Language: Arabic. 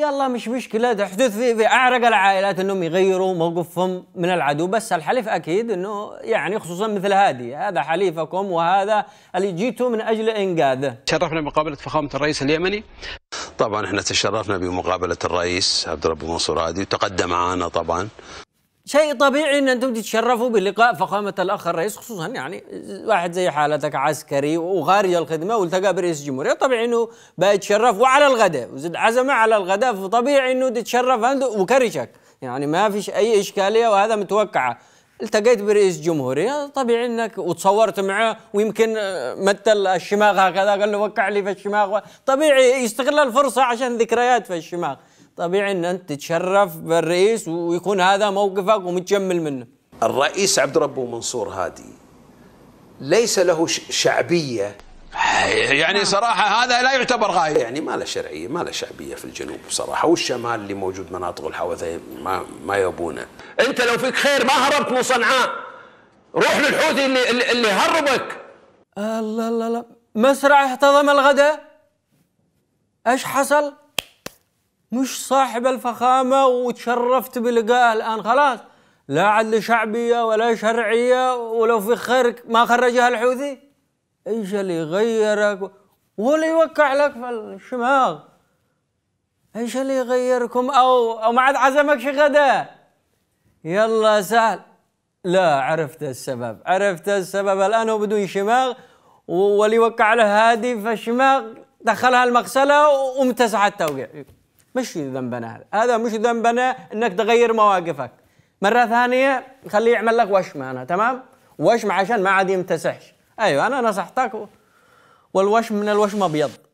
يلا مش مشكلة تحدث في, في أعرق العائلات أنهم يغيروا موقفهم من العدو بس الحليف أكيد أنه يعني خصوصا مثل هذه هذا حليفكم وهذا اللي جيتوا من أجل إنقاذه تشرفنا بمقابلة فخامة الرئيس اليمني طبعا احنا تشرفنا بمقابلة الرئيس عبد الرب منصور هادي وتقدم معنا طبعا شيء طبيعي ان انتم تتشرفوا بلقاء فخامه الاخ الرئيس خصوصا يعني واحد زي حالتك عسكري وخارج الخدمه والتقى برئيس الجمهوريه طبيعي انه بيتشرف وعلى الغداء وزد عزمه على الغداء فطبيعي انه تتشرف وكرشك يعني ما فيش اي اشكاليه وهذا متوقعه التقيت برئيس الجمهورية طبيعي انك وتصورت معه ويمكن آه، مت الشماغ هكذا قال له وقع لي في الشماغ طبيعي يستغل الفرصة عشان ذكريات في الشماغ طبيعي ان انت تتشرف بالرئيس ويكون هذا موقفك ومتجمل منه الرئيس عبد ربه منصور هادي ليس له شعبيه يعني صراحه هذا لا يعتبر غايه يعني ما له شرعيه ما له شعبيه في الجنوب صراحة والشمال اللي موجود مناطق الحوثه ما ما يبونه انت لو فيك خير ما هربت من صنعاء روح للحوثي اللي اللي هربك الله الله الله مسرع احتضم الغداء ايش حصل؟ مش صاحب الفخامة وتشرفت بلقائه الآن خلاص لا عدل شعبية ولا شرعية ولو في خير ما خرجها الحوثي ايش اللي يغيرك ولا يوقع لك في الشماغ ايش اللي يغيركم او او ما عاد عزمك شي غدا يلا سهل لا عرفت السبب عرفت السبب الان هو بدون شماغ واللي وقع له هادي فالشماغ دخلها المغسله وامتسحت التوقيع مش ذنبنا هذا هذا مش ذنبنا انك تغير مواقفك مره ثانيه خليه يعمل لك وشم انا تمام وشم عشان ما عاد يمتسحش ايوه انا نصحتك والوشم من الوشم ابيض